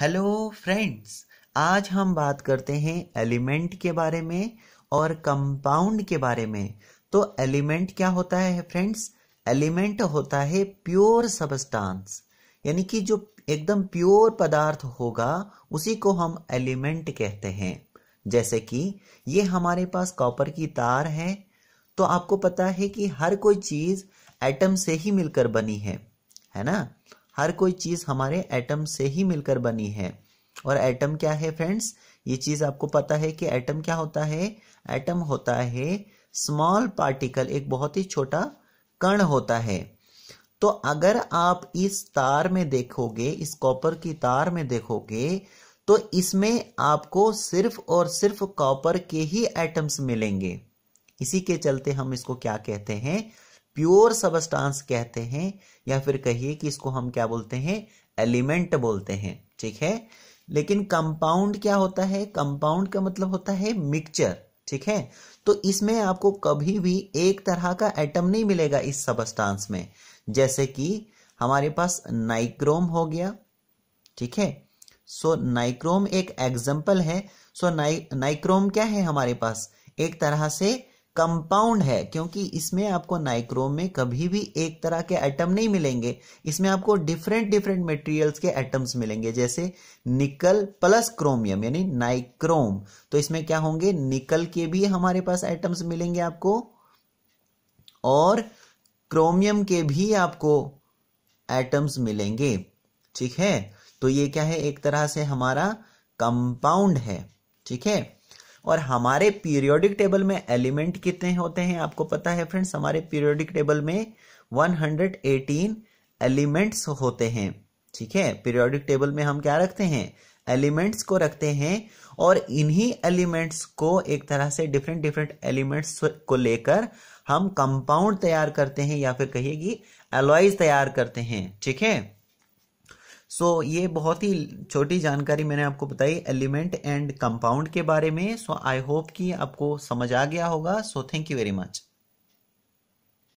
hello friends आज हम बात करते हैं एलिमेंट के बारे में और कंपाउंड के बारे में तो एलिमेंट क्या होता है फ्रेंड्स एलिमेंट होता है प्योर सबस्टांस यानी कि जो एकदम प्योर पदार्थ होगा उसी को हम एलिमेंट कहते हैं जैसे कि ये हमारे पास कॉपर की तार है तो आपको पता है कि हर कोई चीज़ एटम से ही मिलकर बनी है है ना हर कोई चीज़ हमारे एटम से ही मिलकर बनी है और एटम क्या है फ्रेंड्स ये चीज़ आपको पता है कि एटम क्या होता है एटम होता है स्मॉल पार्टिकल एक बहुत ही छोटा कण होता है तो अगर आप इस तार में देखोगे इस कॉपर की तार में देखोगे तो इसमें आपको सिर्फ और सिर्फ कॉपर के ही एटम्स मिलेंगे इसी के चलते हम इसको क्या कहते हैं प्योर सबस्टांस कहते हैं या फिर कहिए कि इसको हम क्या बोलते हैं एलिमेंट बोलते हैं ठीक है लेकिन कंपाउंड क्या होता है कंपाउंड का मतलब होता है मिक्सचर ठीक है तो इसमें आपको कभी भी एक तरह का एटम नहीं मिलेगा इस सबस्टांस में जैसे कि हमारे पास नाइक्रोम हो गया ठीक है सो नाइक्रोम एक एग्जाम्पल है सो नाइ नाइक्रोम क्या है हमारे पास एक तरह से कंपाउंड है क्योंकि इसमें आपको नाइक्रोम में कभी भी एक तरह के एटम नहीं मिलेंगे इसमें आपको डिफरेंट डिफरेंट मटेरियल्स के एटम्स मिलेंगे जैसे निकल प्लस क्रोमियम यानी नाइक्रोम तो इसमें क्या होंगे निकल के भी हमारे पास एटम्स मिलेंगे आपको और क्रोमियम के भी आपको एटम्स मिलेंगे ठीक है तो ये क्या है एक तरह से हमारा कंपाउंड है ठीक है और हमारे पीरियोडिक टेबल में एलिमेंट कितने होते हैं आपको पता है फ्रेंड्स हमारे पीरियोडिक टेबल में 118 एलिमेंट्स होते हैं ठीक है पीरियोडिक टेबल में हम क्या रखते हैं एलिमेंट्स को रखते हैं और इन्हीं एलिमेंट्स को एक तरह से डिफरेंट डिफरेंट एलिमेंट्स को लेकर हम कंपाउंड तैयार करते हैं या फिर कहिए कि एलॉइज तैयार करते हैं ठीक है सो ये बहुत ही छोटी जानकारी मैंने आपको बताई एलिमेंट एंड कंपाउंड के बारे में सो आई होप कि आपको समझ आ गया होगा so thank you very much